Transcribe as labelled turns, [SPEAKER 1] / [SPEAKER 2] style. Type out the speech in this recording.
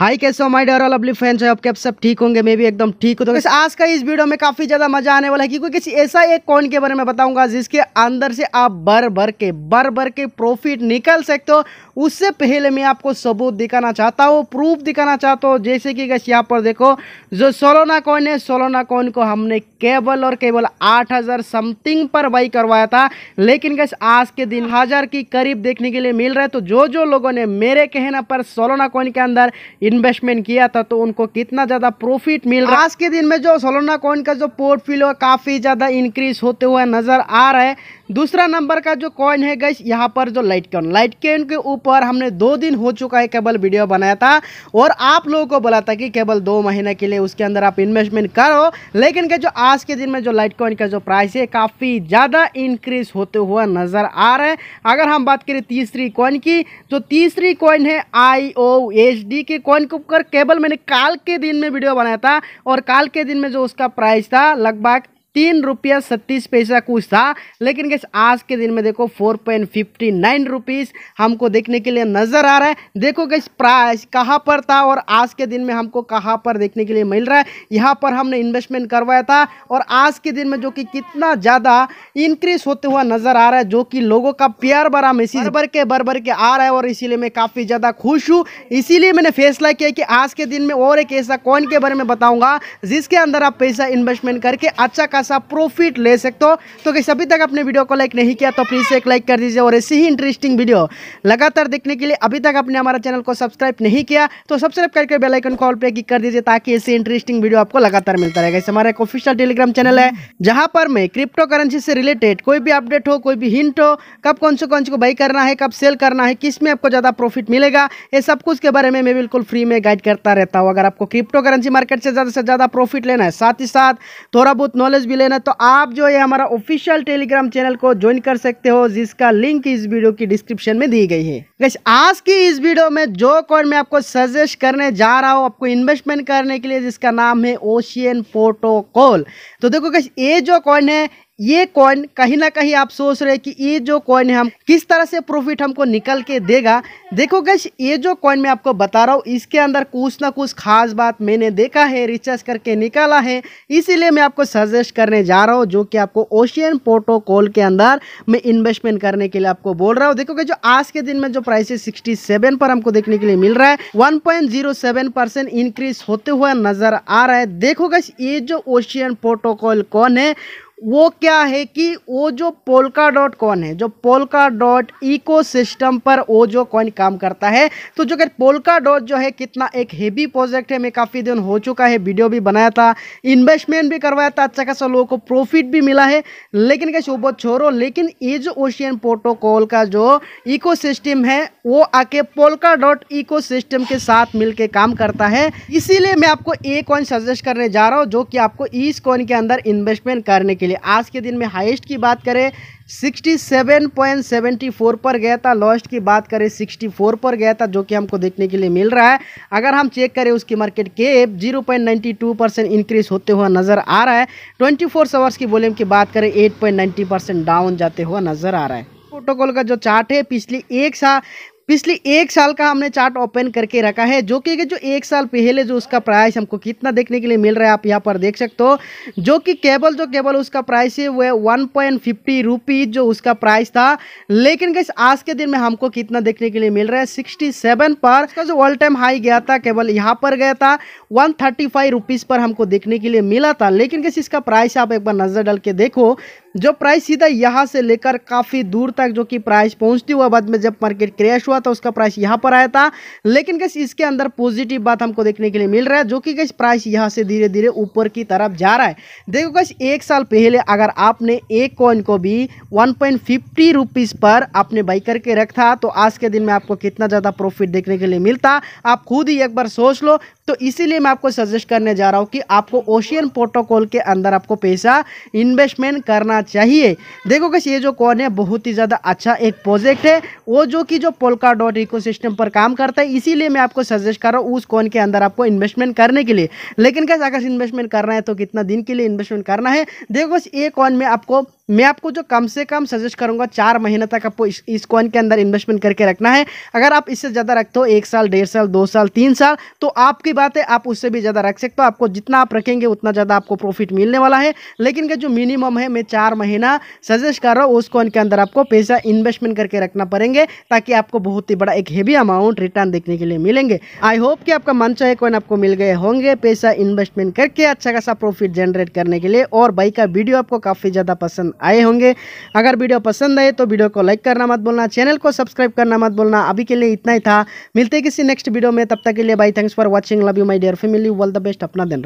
[SPEAKER 1] हाय कैसे हो माय डर ऑल लवली फैंस है आपके आप सब ठीक होंगे मैं भी एकदम ठीक हूँ तो कैसे आज का इस वीडियो में काफ़ी ज़्यादा मजा आने वाला है क्योंकि किसी ऐसा एक कॉइन के बारे में बताऊंगा जिसके अंदर से आप भर भर के भर भर के प्रॉफिट निकल सकते हो उससे पहले मैं आपको सबूत दिखाना चाहता हूँ प्रूफ दिखाना चाहता हूँ जैसे कि कैसे यहाँ पर देखो जो सोलोना कॉइन है सोलोना कॉइन को हमने केवल और केवल आठ हज़ार समथिंग पर बाई करवाया था लेकिन गैस आज के दिन हज़ार की करीब देखने के लिए मिल रहा है तो जो जो लोगों ने मेरे कहना पर सोलोना कॉइन के अंदर इन्वेस्टमेंट किया था तो उनको कितना ज़्यादा प्रॉफिट मिल रहा है आज के दिन में जो सोलोना कॉइन का जो पोर्टफोलियो काफ़ी ज़्यादा इंक्रीज होते हुए नज़र आ रहा है दूसरा नंबर का जो कॉइन है गैस यहाँ पर जो लाइट कॉन लाइट कैन के ऊपर हमने दो दिन हो चुका है केबल वीडियो बनाया था और आप लोगों को बोला था कि केवल दो महीने के लिए उसके अंदर आप इन्वेस्टमेंट करो लेकिन के जो आज के दिन में जो लाइट कॉइन का जो प्राइस है काफ़ी ज़्यादा इंक्रीज होते हुए नज़र आ रहे हैं अगर हम बात करें तीसरी कॉइन की जो तो तीसरी कॉइन है आई ओ एच डी के कॉइन के ऊपर केवल मैंने काल के दिन में वीडियो बनाया था और काल के दिन में जो उसका प्राइस था लगभग तीन रुपया सत्तीस पैसा कुछ था लेकिन गैस आज के दिन में देखो four point fifty nine rupees हमको देखने के लिए नज़र आ रहा है देखो गैस प्राइस कहाँ पर था और आज के दिन में हमको कहाँ पर देखने के लिए मिल रहा है यहाँ पर हमने इन्वेस्टमेंट करवाया था और आज के दिन में जो कि कितना ज़्यादा इंक्रीज होते हुआ नज़र आ रहा है जो कि लोगों का प्यार भरा मैसेज भर के भर भर के आ रहा है और इसीलिए मैं काफ़ी ज़्यादा खुश हूँ इसीलिए मैंने फैसला किया कि आज के दिन में और एक ऐसा कॉइन के बारे में बताऊँगा जिसके अंदर आप पैसा इन्वेस्टमेंट करके अच्छा खास सा प्रॉफिट ले सकते हो तो कैसे अभी तक अपने वीडियो को लाइक नहीं किया तो प्लीज़ एक लाइक कर दीजिए और ऐसी ही इंटरेस्टिंग वीडियो लगातार देखने के लिए अभी तक आपने हमारा चैनल को सब्सक्राइब नहीं किया तो सब्सक्राइब करके बेलाइकन कॉल पर क्लिक कर दीजिए ताकि ऐसी इंटरेस्टिंग वीडियो आपको लगातार मिलता रहेगा इस हमारा एक ऑफिशियल टेलीग्राम चैनल है जहाँ पर मैं क्रिप्टो करेंसी से रिलेटेड कोई भी अपडेट हो कोई भी हिंट हो कब कौन से कौन से को बाई करना है कब सेल करना है किस में आपको ज़्यादा प्रॉफिट मिलेगा ये सब कुछ के बारे में मैं बिल्कुल फ्री में गाइड करता रहता हूँ अगर आपको क्रिप्टो करेंसी मार्केट से ज़्यादा से ज़्यादा प्रॉफिट लेना है साथ ही साथ थोड़ा बहुत नॉलेज भी लेना तो आप जो है हमारा ऑफिशियल टेलीग्राम चैनल को ज्वाइन कर सकते हो जिसका लिंक इस वीडियो की डिस्क्रिप्शन में दी गई है गैस आज की इस वीडियो में जो कॉइन मैं आपको सजेस्ट करने जा रहा हूँ आपको इन्वेस्टमेंट करने के लिए जिसका नाम है ओशियन फोटो तो देखो गैस ये जो कॉइन है ये कॉइन कहीं ना कहीं आप सोच रहे कि ये जो कॉइन है हम किस तरह से प्रॉफिट हमको निकल के देगा देखो गैस ये जो कॉइन मैं आपको बता रहा हूँ इसके अंदर कुछ ना कुछ खास बात मैंने देखा है रिसर्च करके निकाला है इसीलिए मैं आपको सजेस्ट करने जा रहा हूँ जो कि आपको ओशियन प्रोटोकॉल के अंदर मैं इन्वेस्टमेंट करने के लिए आपको बोल रहा हूँ देखो गैस जो आज के दिन में जो प्राइस है सिक्सटी पर हमको देखने के लिए मिल रहा है वन इंक्रीज होते हुए नजर आ रहा है देखो गैस ये जो ओशियन प्रोटोकॉल कौन है वो क्या है कि वो जो पोलका डॉट कॉइन है जो पोलका डॉट इको सिस्टम पर वो जो कॉइन काम करता है तो जो अगर पोलका डॉट जो है कितना एक हेवी प्रोजेक्ट है मैं काफ़ी दिन हो चुका है वीडियो भी बनाया था इन्वेस्टमेंट भी करवाया था अच्छा खासा लोगों को प्रॉफिट भी मिला है लेकिन कैसे वो छोड़ो लेकिन ये जो ओशियन प्रोटोकॉल का जो इको है वो आके पोलका डॉट इको के साथ मिलके काम करता है इसीलिए मैं आपको एक कॉइन सजेस्ट करने जा रहा हूँ जो कि आपको इस कॉइन के अंदर इन्वेस्टमेंट करने के लिए आज के दिन में हाईएस्ट की बात करें 67.74 पर गया था लॉस्ट की बात करें 64 पर गया था जो कि हमको देखने के लिए मिल रहा है अगर हम चेक करें उसकी मार्केट के 0.92 परसेंट इंक्रीज होते हुए नज़र आ रहा है 24 फोर आवर्स की वॉल्यूम की बात करें 8.90 परसेंट डाउन जाते हुए नज़र आ रहा है प्रोटोकॉल का जो चार्ट है पिछले एक साल पिछले एक साल का हमने चार्ट ओपन करके रखा है जो कि जो एक साल पहले जो उसका प्राइस हमको कितना देखने के लिए मिल रहा है आप यहाँ पर देख सकते हो जो कि केबल जो केवल उसका प्राइस है वह वन पॉइंट फिफ्टी रुपीज़ जो उसका प्राइस था लेकिन कैसे आज के दिन में हमको कितना देखने के लिए मिल रहा है सिक्सटी सेवन पर उसका जो ऑल टाइम हाई गया था केवल यहाँ पर गया था वन थर्टी फाइव रुपीज़ पर हमको देखने के लिए मिला था लेकिन कैसे इसका प्राइस आप एक बार नज़र डाल के देखो जो प्राइस सीधा यहाँ से लेकर काफ़ी दूर तक जो कि प्राइस पहुँचती हुआ बाद में जब मार्केट क्रैश हुआ था तो उसका प्राइस यहाँ पर आया था लेकिन कैसे इसके अंदर पॉजिटिव बात हमको देखने के लिए मिल रहा है जो कि कैसे प्राइस यहाँ से धीरे धीरे ऊपर की तरफ जा रहा है देखो कैसे एक साल पहले अगर आपने एक कॉइन को भी वन पॉइंट फिफ्टी रुपीज़ पर आपने बाई करके रखा तो आज के दिन में आपको कितना ज़्यादा प्रॉफिट देखने के लिए मिलता आप खुद ही एक बार सोच लो तो इसीलिए मैं आपको सजेस्ट करने जा रहा हूँ कि आपको ओशियन प्रोटोकॉल के अंदर आपको पैसा इन्वेस्टमेंट करना चाहिए देखो कैसे ये जो कॉन है बहुत ही ज़्यादा अच्छा एक प्रोजेक्ट है वो जो कि जो पोलका डॉट इको सिस्टम पर काम करता है इसीलिए मैं आपको सजेस्ट कर रहा हूँ उस कॉन के अंदर आपको इन्वेस्टमेंट करने के लिए लेकिन कैसे अगर इन्वेस्टमेंट करना है तो कितना दिन के लिए इन्वेस्टमेंट करना है देखो ये कॉन में आपको मैं आपको जो कम से कम सजेस्ट करूँगा चार महीने तक आपको इस, इस कॉइन के अंदर इन्वेस्टमेंट करके रखना है अगर आप इससे ज़्यादा रखते हो एक साल डेढ़ साल दो साल तीन साल तो आपकी बात है आप उससे भी ज़्यादा रख सकते हो आपको जितना आप रखेंगे उतना ज़्यादा आपको प्रॉफिट मिलने वाला है लेकिन का जो मिनिमम है मैं चार महीना सजेस्ट कर रहा हूँ उस कॉइन के अंदर आपको पैसा इन्वेस्टमेंट करके रखना पड़ेंगे ताकि आपको बहुत ही बड़ा एक हैवी अमाउंट रिटर्न देखने के लिए मिलेंगे आई होप कि आपका मन चाहे कॉइन आपको मिल गए होंगे पैसा इन्वेस्टमेंट करके अच्छा खासा प्रॉफिट जनरेट करने के लिए और बाई का वीडियो आपको काफ़ी ज़्यादा पसंद आए होंगे अगर वीडियो पसंद आए तो वीडियो को लाइक करना मत बोलना चैनल को सब्सक्राइब करना मत बोलना अभी के लिए इतना ही था मिलते किसी नेक्स्ट वीडियो में तब तक के लिए bye thanks for watching love you my dear family world the best अपना दिन